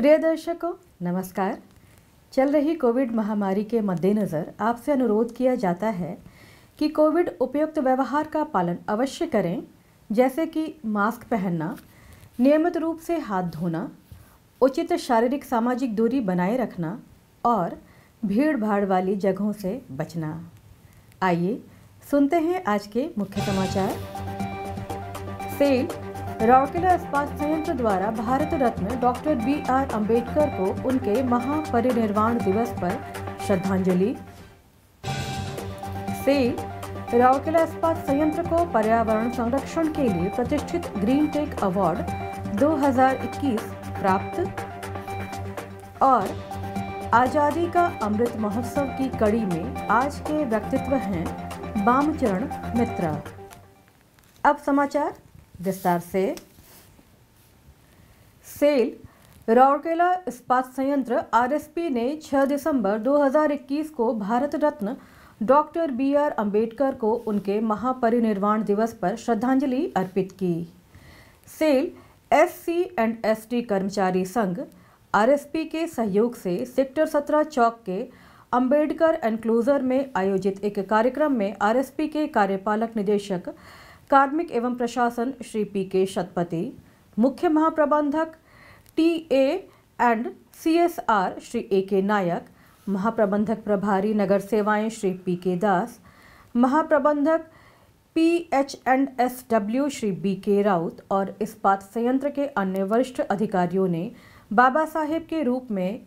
प्रिय दर्शकों नमस्कार चल रही कोविड महामारी के मद्देनज़र आपसे अनुरोध किया जाता है कि कोविड उपयुक्त व्यवहार का पालन अवश्य करें जैसे कि मास्क पहनना नियमित रूप से हाथ धोना उचित शारीरिक सामाजिक दूरी बनाए रखना और भीड़ भाड़ वाली जगहों से बचना आइए सुनते हैं आज के मुख्य समाचार सेल राउरकेला इस्पात संयंत्र द्वारा Bharat Ratna doctor B R Ambedkar को उनके महापरिनिर्वाण दिवस पर श्रद्धांजलि से राउरकेला इस्पात संयंत्र को पर्यावरण संरक्षण के लिए प्रतिष्ठित ग्रीन टेक अवार्ड 2021 प्राप्त और आज़ादी का अमृत महोत्सव की कड़ी में आज के व्यक्तित्व हैं बामचरण मित्रा अब समाचार विस्तार से सेल राउरकेला इस्पात संयंत्र आरएसपी ने 6 दिसंबर 2021 को Bharat Ratna doctor B R Ambedkar को उनके महापरिनिर्वाण दिवस पर श्रद्धांजलि अर्पित की SAIL S C and S T कर्मचारी संघ आरएसपी के सहयोग से सेक्टर 17 चौक के अम्बेडकर एनक्लोजर में आयोजित एक कार्यक्रम में आरएसपी के कार्यपालक निदेशक कार्मिक एवं प्रशासन श्री पी के शतपथी मुख्य महाप्रबंधक T A and C S R Shri A K Nayak महाप्रबंधक प्रभारी नगर सेवाएं श्री पी के दास महाप्रबंधक P H and S W Shri B K Raut और इस्पात संयंत्र के अन्य वरिष्ठ अधिकारियों ने बाबा साहेब के रूप में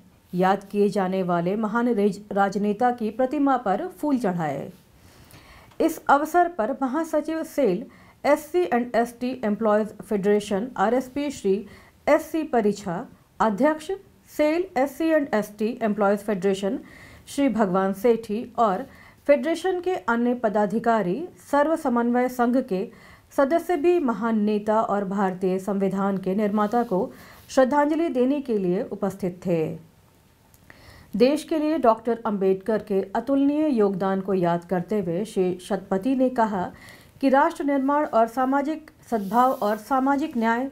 याद किए जाने वाले महान राजनेता की प्रतिमा पर फूल चढ़ाए इस अवसर पर महासचिव SAIL S C and S T employees federation R S P Shri S C Parichha अध्यक्ष SAIL S C and S T employees federation Shri Bhagwan Sethi और फेडरेशन के अन्य पदाधिकारी सर्व समन्वय संघ के सदस्य भी महान नेता और भारतीय संविधान के निर्माता को श्रद्धांजलि देने के लिए उपस्थित थे देश के लिए डॉक्टर अंबेडकर के अतुलनीय योगदान को याद करते हुए श्री शतपति ने कहा कि राष्ट्र निर्माण और सामाजिक सद्भाव और सामाजिक न्याय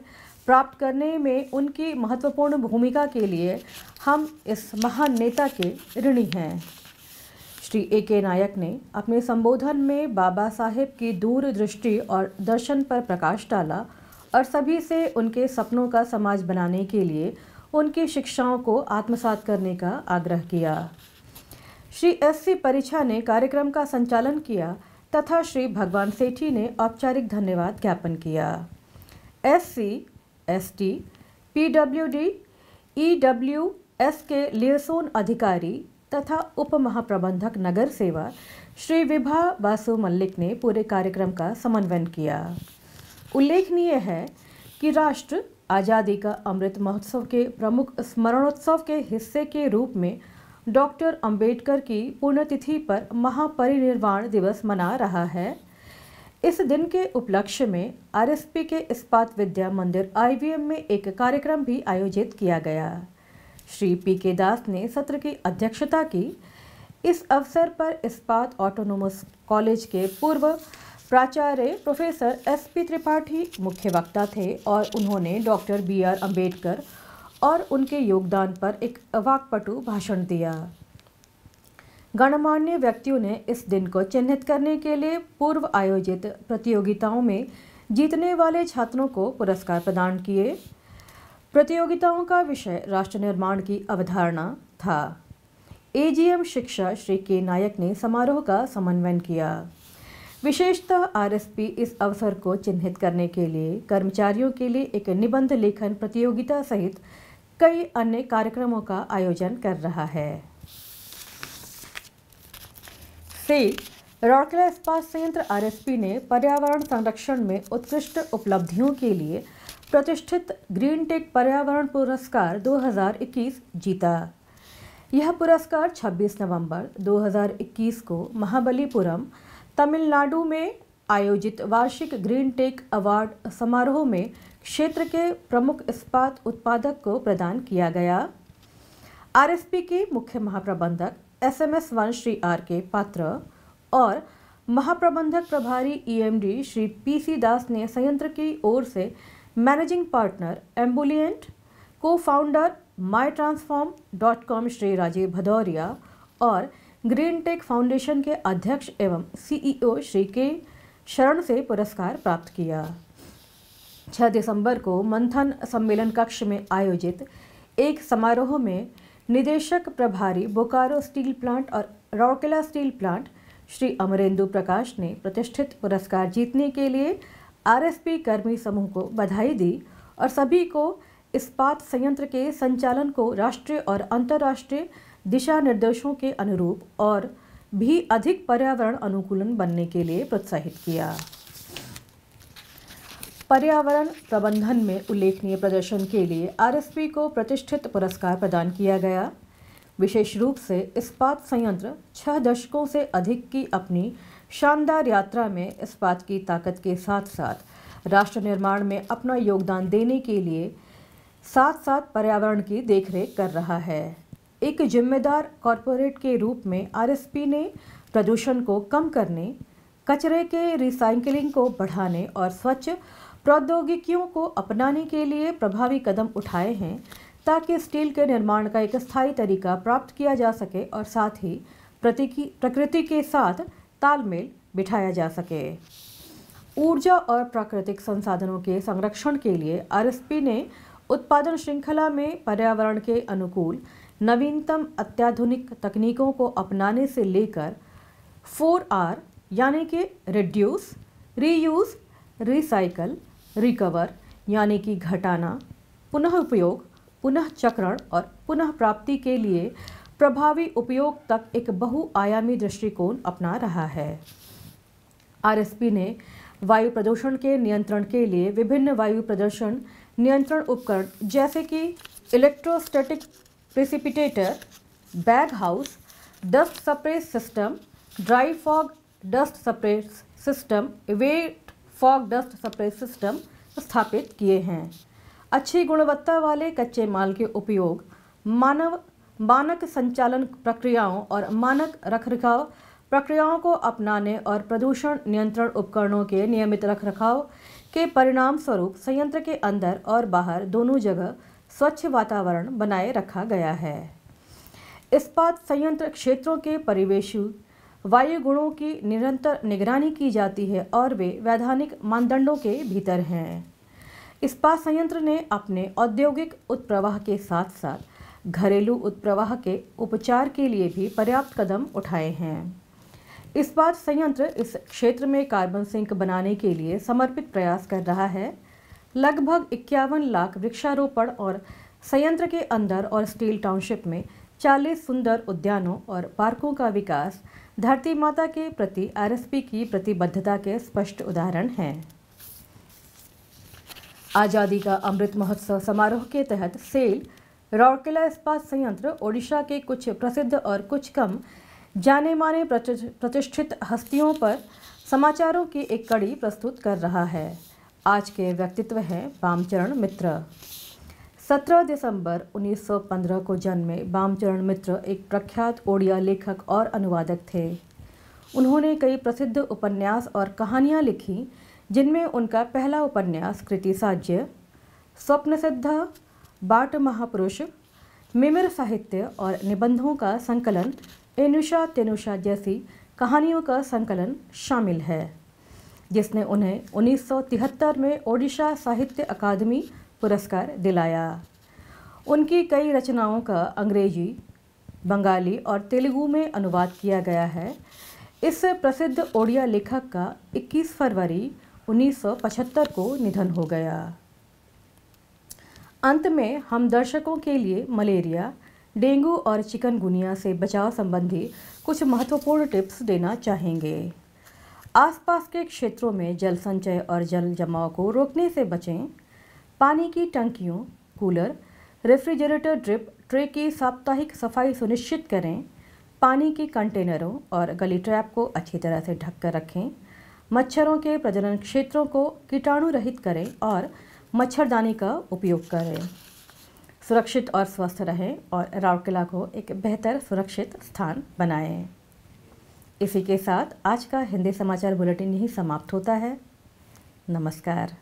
प्राप्त करने में उनकी महत्वपूर्ण भूमिका के लिए हम इस महान नेता के ऋणी हैं श्री ए के नायक ने अपने संबोधन में बाबा साहेब की दूरदृष्टि और दर्शन पर प्रकाश डाला और सभी से उनके सपनों का समाज बनाने के लिए उनकी शिक्षाओं को आत्मसात करने का आग्रह किया श्री एस सी परीक्षा ने कार्यक्रम का संचालन किया तथा श्री भगवान सेठी ने औपचारिक धन्यवाद ज्ञापन किया S C S T P W D E W S के लियसोन अधिकारी तथा उप महाप्रबंधक नगर सेवा श्री विभा बासु मल्लिक ने पूरे कार्यक्रम का समन्वयन किया उल्लेखनीय है कि राष्ट्र आज़ादी का अमृत महोत्सव के प्रमुख स्मरणोत्सव के हिस्से के रूप में डॉक्टर अंबेडकर की पुण्यतिथि पर महापरिनिर्वाण दिवस मना रहा है इस दिन के उपलक्ष्य में आरएसपी के इस्पात विद्या मंदिर आईवीएम में एक कार्यक्रम भी आयोजित किया गया श्री पी के दास ने सत्र की अध्यक्षता की इस अवसर पर इस्पात ऑटोनोमस कॉलेज के पूर्व प्राचार्य प्रोफेसर एस पी त्रिपाठी मुख्य वक्ता थे और उन्होंने डॉक्टर बी आर अम्बेडकर और उनके योगदान पर एक वाकपटु भाषण दिया गणमान्य व्यक्तियों ने इस दिन को चिन्हित करने के लिए पूर्व आयोजित प्रतियोगिताओं में जीतने वाले छात्रों को पुरस्कार प्रदान किए प्रतियोगिताओं का विषय राष्ट्र निर्माण की अवधारणा था एजीएम शिक्षा श्री के नायक ने समारोह का समन्वयन किया विशेषतः आरएसपी इस अवसर को चिन्हित करने के लिए कर्मचारियों के लिए एक निबंध लेखन प्रतियोगिता सहित कई अन्य कार्यक्रमों का आयोजन कर रहा है सी रौरकेला इस्पात संयंत्र आरएसपी ने पर्यावरण संरक्षण में उत्कृष्ट उपलब्धियों के लिए प्रतिष्ठित ग्रीन टेक पर्यावरण पुरस्कार 2021 जीता यह पुरस्कार 26 नवंबर 2021 को महाबलीपुरम तमिलनाडु में आयोजित वार्षिक ग्रीन टेक अवार्ड समारोह में क्षेत्र के प्रमुख इस्पात उत्पादक को प्रदान किया गया आरएसपी के मुख्य महाप्रबंधक S M S one Shri R K Patra और महाप्रबंधक प्रभारी ईएमडी श्री पीसी दास ने संयंत्र की ओर से managing partner Ambulient co founder my transform dot com Shri Rajeev Bhadauria और ग्रीन टेक फाउंडेशन के अध्यक्ष एवं सीईओ e श्री के शरण से पुरस्कार प्राप्त किया 6 दिसंबर को मंथन सम्मेलन कक्ष में आयोजित एक समारोह में निदेशक प्रभारी बोकारो स्टील प्लांट और रौकेला स्टील प्लांट श्री अमरेंदु प्रकाश ने प्रतिष्ठित पुरस्कार जीतने के लिए आरएसपी कर्मी समूह को बधाई दी और सभी को इस्पात संयंत्र के संचालन को राष्ट्रीय और अंतर्राष्ट्रीय दिशा निर्देशों के अनुरूप और भी अधिक पर्यावरण अनुकूलन बनने के लिए प्रोत्साहित किया पर्यावरण प्रबंधन में उल्लेखनीय प्रदर्शन के लिए आरएसपी को प्रतिष्ठित पुरस्कार प्रदान किया गया विशेष रूप से इस्पात संयंत्र छह दशकों से अधिक की अपनी शानदार यात्रा में इस्पात की ताकत के साथ साथ राष्ट्र निर्माण में अपना योगदान देने के लिए साथ साथ पर्यावरण की देखरेख कर रहा है एक जिम्मेदार कॉरपोरेट के रूप में आरएसपी ने प्रदूषण को कम करने कचरे के रिसाइकलिंग को बढ़ाने और स्वच्छ प्रौद्योगिकियों को अपनाने के लिए प्रभावी कदम उठाए हैं ताकि स्टील के निर्माण का एक स्थायी तरीका प्राप्त किया जा सके और साथ ही प्रकृति के साथ तालमेल बिठाया जा सके ऊर्जा और प्राकृतिक संसाधनों के संरक्षण के लिए आरएसपी ने उत्पादन श्रृंखला में पर्यावरण के अनुकूल नवीनतम अत्याधुनिक तकनीकों को अपनाने से लेकर फोर आर यानी कि रिड्यूस रीयूज रिसाइकल रिकवर यानी कि घटाना पुनः उपयोग पुनः चक्रण और पुनः प्राप्ति के लिए प्रभावी उपयोग तक एक बहुआयामी दृष्टिकोण अपना रहा है आरएसपी ने वायु प्रदूषण के नियंत्रण के लिए विभिन्न वायु प्रदूषण नियंत्रण उपकरण जैसे कि electrostatic precipitator, bag house, dust spray system, dry fog dust spray system, wet fog dust spray system स्थापित किए हैं अच्छी गुणवत्ता वाले कच्चे माल के उपयोग मानव मानक संचालन प्रक्रियाओं और मानक रखरखाव प्रक्रियाओं को अपनाने और प्रदूषण नियंत्रण उपकरणों के नियमित रखरखाव के परिणाम स्वरूप संयंत्र के अंदर और बाहर दोनों जगह स्वच्छ वातावरण बनाए रखा गया है इस्पात संयंत्र क्षेत्रों के परिवेशु वायु गुणों की निरंतर निगरानी की जाती है और वे वैधानिक मानदंडों के भीतर हैं इस्पात संयंत्र ने अपने औद्योगिक उत्प्रवाह के साथ साथ घरेलू उत्प्रवाह के उपचार के लिए भी पर्याप्त कदम उठाए हैं इस्पात संयंत्र इस क्षेत्र में कार्बन सिंक बनाने के लिए समर्पित प्रयास कर रहा है लगभग इक्यावन लाख वृक्षारोपण और संयंत्र के अंदर और स्टील टाउनशिप में 40 सुंदर उद्यानों और पार्कों का विकास धरती माता के प्रति आरएसपी की प्रतिबद्धता के स्पष्ट उदाहरण हैं आज़ादी का अमृत महोत्सव समारोह के तहत सेल रौरकिला इस्पात संयंत्र ओडिशा के कुछ प्रसिद्ध और कुछ कम जाने माने प्रतिष्ठित हस्तियों पर समाचारों की एक कड़ी प्रस्तुत कर रहा है आज के व्यक्तित्व हैं बामचरण मित्र 17 दिसंबर 1915 को जन्मे बामचरण मित्र एक प्रख्यात ओडिया लेखक और अनुवादक थे उन्होंने कई प्रसिद्ध उपन्यास और कहानियाँ लिखी जिनमें उनका पहला उपन्यास कृति साज्य स्वप्न सिद्ध बाट महापुरुष मिमिर साहित्य और निबंधों का संकलन एनुषा तेनुषा जैसी कहानियों का संकलन शामिल है जिसने उन्हें 1973 में ओडिशा साहित्य अकादमी पुरस्कार दिलाया उनकी कई रचनाओं का अंग्रेजी बंगाली और तेलुगु में अनुवाद किया गया है इस प्रसिद्ध ओडिया लेखक का 21 फरवरी 1975 को निधन हो गया अंत में हम दर्शकों के लिए मलेरिया डेंगू और चिकनगुनिया से बचाव संबंधी कुछ महत्वपूर्ण टिप्स देना चाहेंगे आसपास के क्षेत्रों में जल संचय और जल जमाव को रोकने से बचें पानी की टंकियों कूलर रेफ्रिजरेटर ड्रिप ट्रे की साप्ताहिक सफाई सुनिश्चित करें पानी के कंटेनरों और गली ट्रैप को अच्छी तरह से ढक कर रखें मच्छरों के प्रजनन क्षेत्रों को कीटाणु रहित करें और मच्छरदानी का उपयोग करें सुरक्षित और स्वस्थ रहें और राउरकिला को एक बेहतर सुरक्षित स्थान बनाएं इसी के साथ आज का हिंदी समाचार बुलेटिन यही समाप्त होता है नमस्कार